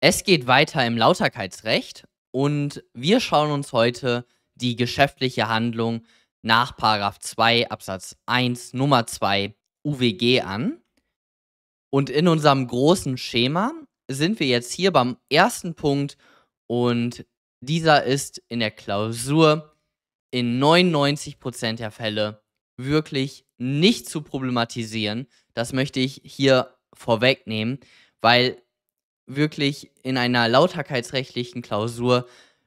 Es geht weiter im Lauterkeitsrecht und wir schauen uns heute die geschäftliche Handlung nach 2 Absatz 1 Nummer 2 UWG an. Und in unserem großen Schema sind wir jetzt hier beim ersten Punkt und dieser ist in der Klausur in 99% der Fälle wirklich nicht zu problematisieren. Das möchte ich hier vorwegnehmen, weil wirklich in einer lauterkeitsrechtlichen Klausur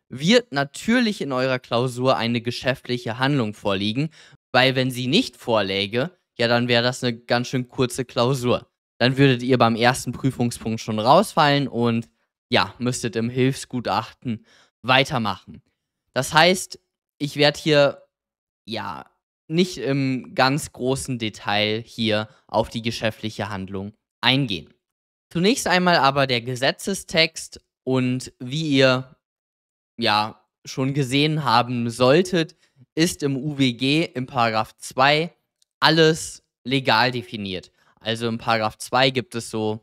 wird natürlich in eurer Klausur eine geschäftliche Handlung vorliegen, weil wenn sie nicht vorläge, ja, dann wäre das eine ganz schön kurze Klausur. Dann würdet ihr beim ersten Prüfungspunkt schon rausfallen und ja, müsstet im Hilfsgutachten weitermachen. Das heißt, ich werde hier ja nicht im ganz großen Detail hier auf die geschäftliche Handlung eingehen. Zunächst einmal aber der Gesetzestext und wie ihr ja schon gesehen haben solltet, ist im UWG im Paragraph 2 alles legal definiert. Also im Paragraph 2 gibt es so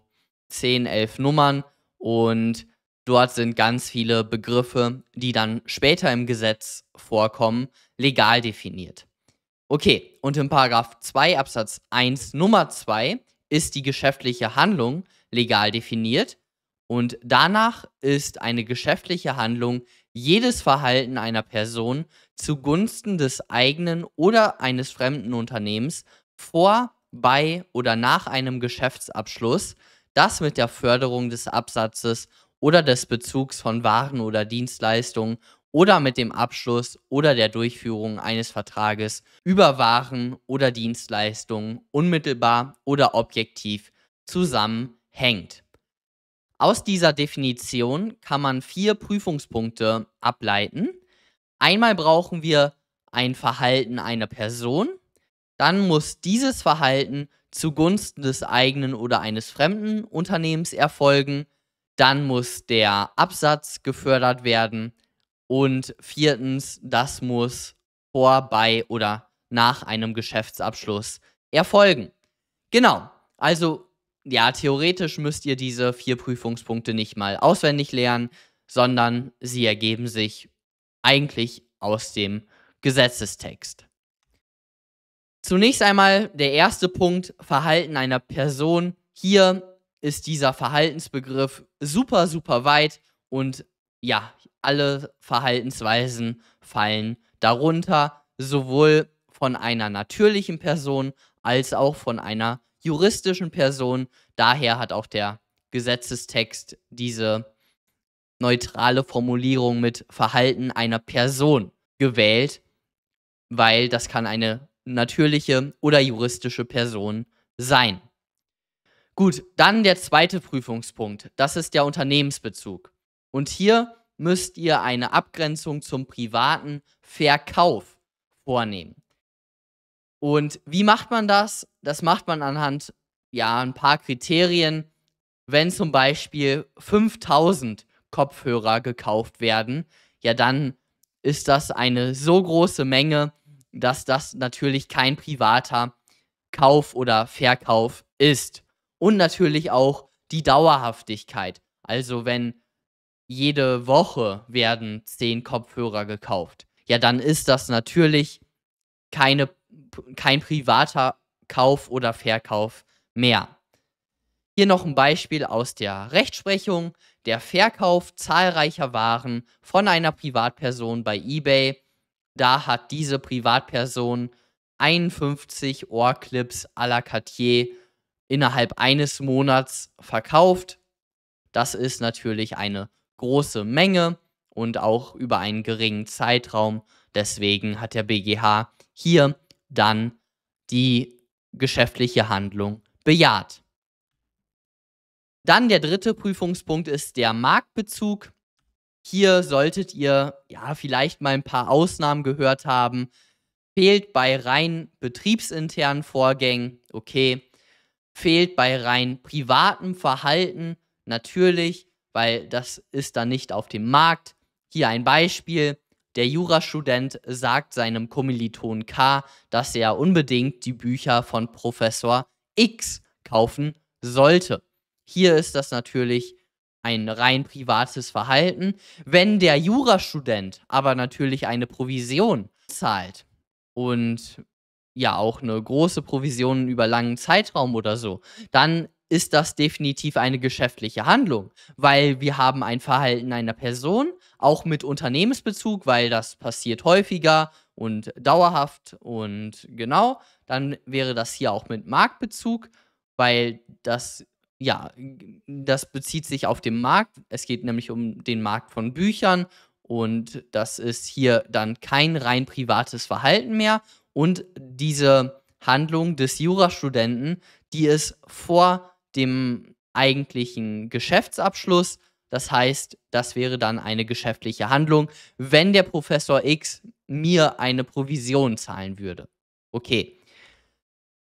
10, 11 Nummern und dort sind ganz viele Begriffe, die dann später im Gesetz vorkommen, legal definiert. Okay, und im Paragraph 2 Absatz 1 Nummer 2 ist die geschäftliche Handlung legal definiert. Und danach ist eine geschäftliche Handlung jedes Verhalten einer Person zugunsten des eigenen oder eines fremden Unternehmens vor, bei oder nach einem Geschäftsabschluss, das mit der Förderung des Absatzes oder des Bezugs von Waren oder Dienstleistungen oder mit dem Abschluss oder der Durchführung eines Vertrages über Waren oder Dienstleistungen unmittelbar oder objektiv zusammen hängt. Aus dieser Definition kann man vier Prüfungspunkte ableiten. Einmal brauchen wir ein Verhalten einer Person, dann muss dieses Verhalten zugunsten des eigenen oder eines fremden Unternehmens erfolgen, dann muss der Absatz gefördert werden und viertens, das muss vor, bei oder nach einem Geschäftsabschluss erfolgen. Genau, also ja, theoretisch müsst ihr diese vier Prüfungspunkte nicht mal auswendig lernen, sondern sie ergeben sich eigentlich aus dem Gesetzestext. Zunächst einmal der erste Punkt, Verhalten einer Person. Hier ist dieser Verhaltensbegriff super, super weit und ja, alle Verhaltensweisen fallen darunter, sowohl von einer natürlichen Person als auch von einer juristischen Personen. Daher hat auch der Gesetzestext diese neutrale Formulierung mit Verhalten einer Person gewählt, weil das kann eine natürliche oder juristische Person sein. Gut, dann der zweite Prüfungspunkt, das ist der Unternehmensbezug. Und hier müsst ihr eine Abgrenzung zum privaten Verkauf vornehmen. Und wie macht man das? Das macht man anhand ja ein paar Kriterien. Wenn zum Beispiel 5000 Kopfhörer gekauft werden, ja dann ist das eine so große Menge, dass das natürlich kein privater Kauf oder Verkauf ist. Und natürlich auch die Dauerhaftigkeit. Also wenn jede Woche werden 10 Kopfhörer gekauft, ja dann ist das natürlich keine kein privater Kauf oder Verkauf mehr. Hier noch ein Beispiel aus der Rechtsprechung. Der Verkauf zahlreicher Waren von einer Privatperson bei eBay. Da hat diese Privatperson 51 Ohrclips à la Cartier innerhalb eines Monats verkauft. Das ist natürlich eine große Menge und auch über einen geringen Zeitraum. Deswegen hat der BGH hier dann die geschäftliche Handlung bejaht. Dann der dritte Prüfungspunkt ist der Marktbezug. Hier solltet ihr ja vielleicht mal ein paar Ausnahmen gehört haben. Fehlt bei rein betriebsinternen Vorgängen, okay. Fehlt bei rein privatem Verhalten, natürlich, weil das ist dann nicht auf dem Markt. Hier ein Beispiel. Der Jurastudent sagt seinem Kommiliton K, dass er unbedingt die Bücher von Professor X kaufen sollte. Hier ist das natürlich ein rein privates Verhalten. Wenn der Jurastudent aber natürlich eine Provision zahlt und ja auch eine große Provision über langen Zeitraum oder so, dann ist das definitiv eine geschäftliche Handlung, weil wir haben ein Verhalten einer Person, auch mit Unternehmensbezug, weil das passiert häufiger und dauerhaft und genau, dann wäre das hier auch mit Marktbezug, weil das ja, das bezieht sich auf den Markt. Es geht nämlich um den Markt von Büchern und das ist hier dann kein rein privates Verhalten mehr und diese Handlung des Jurastudenten, die ist vor dem eigentlichen Geschäftsabschluss. Das heißt, das wäre dann eine geschäftliche Handlung, wenn der Professor X mir eine Provision zahlen würde. Okay.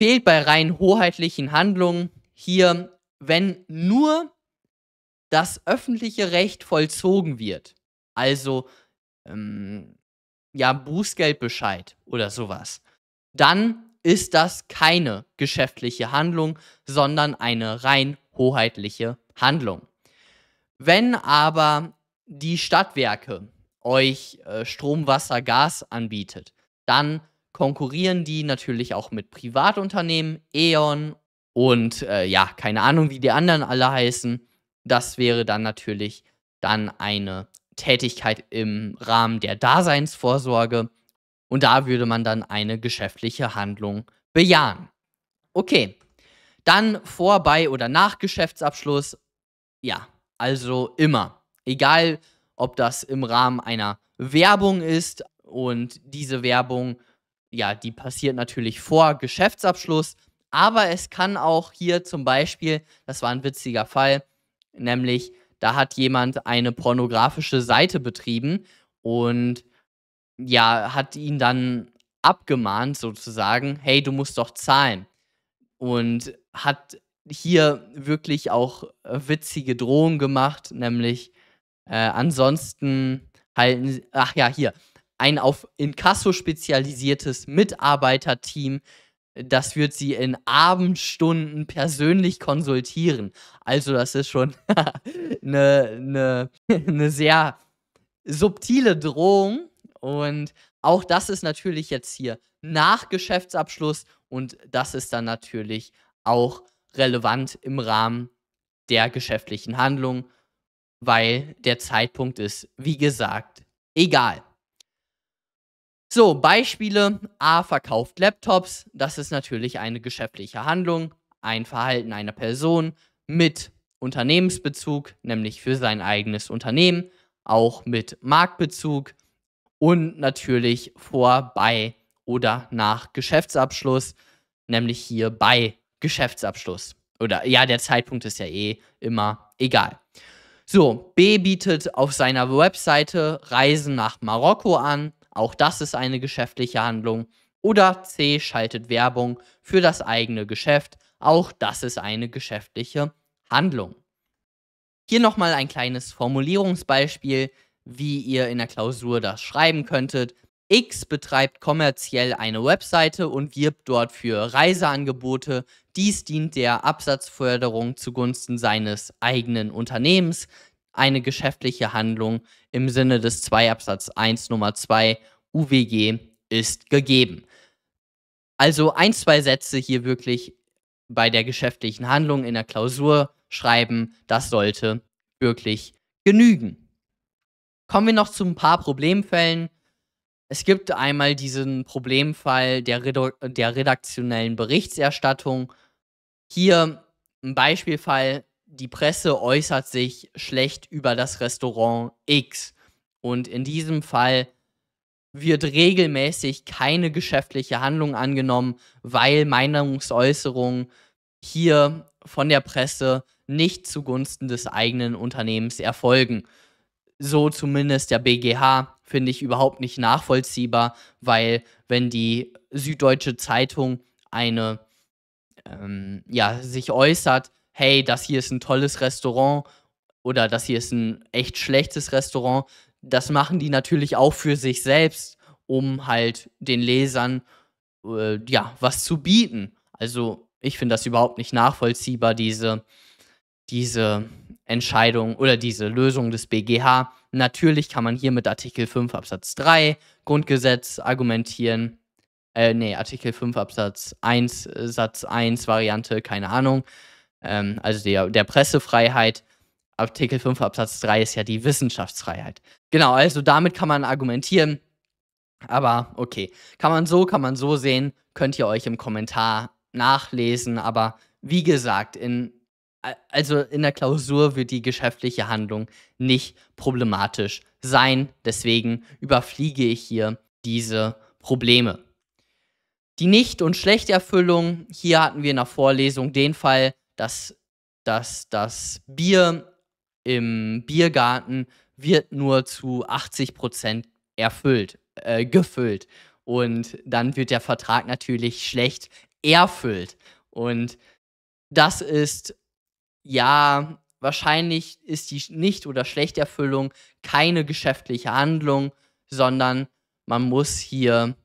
Fehlt bei rein hoheitlichen Handlungen hier, wenn nur das öffentliche Recht vollzogen wird. Also, ähm, ja, Bußgeldbescheid oder sowas. Dann ist das keine geschäftliche Handlung, sondern eine rein hoheitliche Handlung. Wenn aber die Stadtwerke euch äh, Strom, Wasser, Gas anbietet, dann konkurrieren die natürlich auch mit Privatunternehmen, E.ON und äh, ja, keine Ahnung, wie die anderen alle heißen. Das wäre dann natürlich dann eine Tätigkeit im Rahmen der Daseinsvorsorge. Und da würde man dann eine geschäftliche Handlung bejahen. Okay, dann vor, bei oder nach Geschäftsabschluss. Ja, also immer. Egal, ob das im Rahmen einer Werbung ist und diese Werbung, ja, die passiert natürlich vor Geschäftsabschluss. Aber es kann auch hier zum Beispiel, das war ein witziger Fall, nämlich da hat jemand eine pornografische Seite betrieben und ja, hat ihn dann abgemahnt sozusagen, hey, du musst doch zahlen. Und hat hier wirklich auch äh, witzige Drohungen gemacht, nämlich äh, ansonsten halten, ach ja, hier, ein auf Inkasso spezialisiertes Mitarbeiterteam, das wird sie in Abendstunden persönlich konsultieren. Also das ist schon eine ne, ne sehr subtile Drohung, und auch das ist natürlich jetzt hier nach Geschäftsabschluss und das ist dann natürlich auch relevant im Rahmen der geschäftlichen Handlung, weil der Zeitpunkt ist, wie gesagt, egal. So, Beispiele. A verkauft Laptops. Das ist natürlich eine geschäftliche Handlung, ein Verhalten einer Person mit Unternehmensbezug, nämlich für sein eigenes Unternehmen, auch mit Marktbezug, und natürlich vor, bei oder nach Geschäftsabschluss, nämlich hier bei Geschäftsabschluss. Oder ja, der Zeitpunkt ist ja eh immer egal. So, B bietet auf seiner Webseite Reisen nach Marokko an. Auch das ist eine geschäftliche Handlung. Oder C schaltet Werbung für das eigene Geschäft. Auch das ist eine geschäftliche Handlung. Hier nochmal ein kleines Formulierungsbeispiel wie ihr in der Klausur das schreiben könntet. X betreibt kommerziell eine Webseite und wirbt dort für Reiseangebote. Dies dient der Absatzförderung zugunsten seines eigenen Unternehmens. Eine geschäftliche Handlung im Sinne des 2 Absatz 1 Nummer 2 UWG ist gegeben. Also ein, zwei Sätze hier wirklich bei der geschäftlichen Handlung in der Klausur schreiben, das sollte wirklich genügen. Kommen wir noch zu ein paar Problemfällen. Es gibt einmal diesen Problemfall der, Redu der redaktionellen Berichterstattung. Hier ein Beispielfall, die Presse äußert sich schlecht über das Restaurant X. Und in diesem Fall wird regelmäßig keine geschäftliche Handlung angenommen, weil Meinungsäußerungen hier von der Presse nicht zugunsten des eigenen Unternehmens erfolgen so zumindest der BGH, finde ich überhaupt nicht nachvollziehbar, weil wenn die Süddeutsche Zeitung eine, ähm, ja, sich äußert, hey, das hier ist ein tolles Restaurant oder das hier ist ein echt schlechtes Restaurant, das machen die natürlich auch für sich selbst, um halt den Lesern, äh, ja, was zu bieten. Also ich finde das überhaupt nicht nachvollziehbar, diese, diese Entscheidung oder diese Lösung des BGH. Natürlich kann man hier mit Artikel 5 Absatz 3 Grundgesetz argumentieren. Äh, nee, Artikel 5 Absatz 1, äh, Satz 1 Variante, keine Ahnung. Ähm, also der, der Pressefreiheit. Artikel 5 Absatz 3 ist ja die Wissenschaftsfreiheit. Genau, also damit kann man argumentieren. Aber okay, kann man so, kann man so sehen, könnt ihr euch im Kommentar nachlesen. Aber wie gesagt, in also in der Klausur wird die geschäftliche Handlung nicht problematisch sein. Deswegen überfliege ich hier diese Probleme. Die Nicht- und Schlechterfüllung, hier hatten wir in der Vorlesung den Fall, dass, dass das Bier im Biergarten wird nur zu 80 Prozent erfüllt, äh, gefüllt. Und dann wird der Vertrag natürlich schlecht erfüllt. Und das ist ja, wahrscheinlich ist die Nicht- oder Schlechterfüllung keine geschäftliche Handlung, sondern man muss hier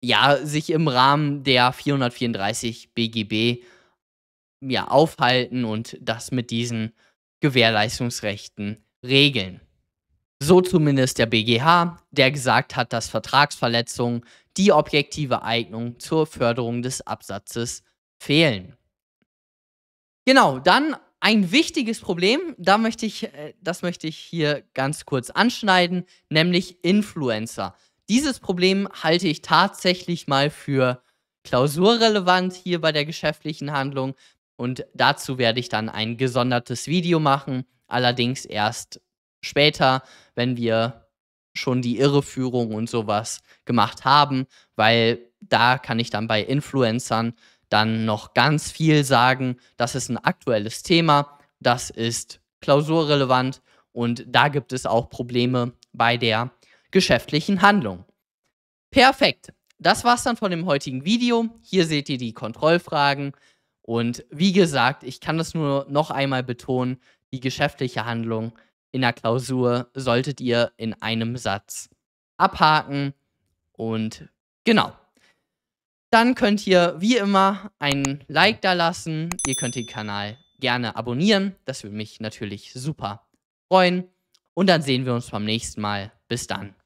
ja sich im Rahmen der 434 BGB ja aufhalten und das mit diesen Gewährleistungsrechten regeln. So zumindest der BGH, der gesagt hat, dass Vertragsverletzungen die objektive Eignung zur Förderung des Absatzes fehlen. Genau, dann ein wichtiges Problem, da möchte ich, äh, das möchte ich hier ganz kurz anschneiden, nämlich Influencer. Dieses Problem halte ich tatsächlich mal für klausurrelevant hier bei der geschäftlichen Handlung und dazu werde ich dann ein gesondertes Video machen, allerdings erst später, wenn wir schon die Irreführung und sowas gemacht haben, weil da kann ich dann bei Influencern dann noch ganz viel sagen, das ist ein aktuelles Thema, das ist klausurrelevant und da gibt es auch Probleme bei der geschäftlichen Handlung. Perfekt. Das war's dann von dem heutigen Video. Hier seht ihr die Kontrollfragen. Und wie gesagt, ich kann das nur noch einmal betonen, die geschäftliche Handlung in der Klausur solltet ihr in einem Satz abhaken. Und genau, dann könnt ihr wie immer einen Like da lassen. Ihr könnt den Kanal gerne abonnieren. Das würde mich natürlich super freuen. Und dann sehen wir uns beim nächsten Mal. Bis dann.